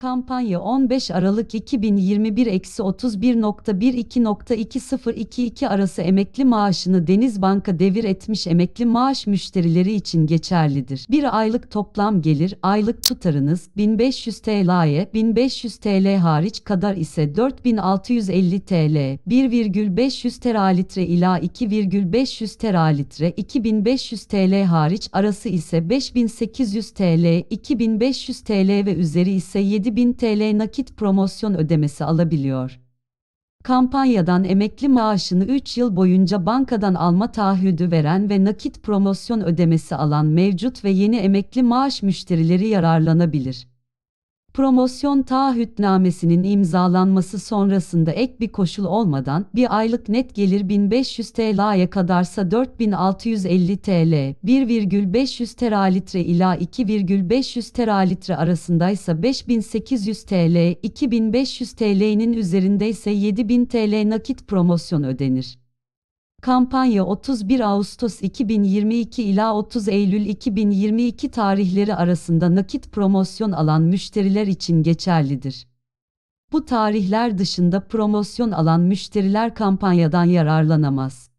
Kampanya 15 Aralık 2021 311 arası emekli maaşını Deniz Banka devir etmiş emekli maaş müşterileri için geçerlidir. Bir aylık toplam gelir, aylık tutarınız 1500 TL'ye, 1500 TL hariç kadar ise 4650 TL, 1,500 teralitre ila 2,500 teralitre, 2500 TL hariç arası ise 5800 TL, 2500 TL ve üzeri ise 7 7000 TL nakit promosyon ödemesi alabiliyor. Kampanyadan emekli maaşını 3 yıl boyunca bankadan alma taahhüdü veren ve nakit promosyon ödemesi alan mevcut ve yeni emekli maaş müşterileri yararlanabilir promosyon taahhütnamesinin imzalanması sonrasında ek bir koşul olmadan bir aylık net gelir 1500 TL'ye kadarsa 4650 TL, 1,500 teralitre ila 2,500 teralitre arasındaysa 5800 TL, 2500 TL'nin üzerindeyse 7000 TL nakit promosyon ödenir. Kampanya 31 Ağustos 2022 ila 30 Eylül 2022 tarihleri arasında nakit promosyon alan müşteriler için geçerlidir. Bu tarihler dışında promosyon alan müşteriler kampanyadan yararlanamaz.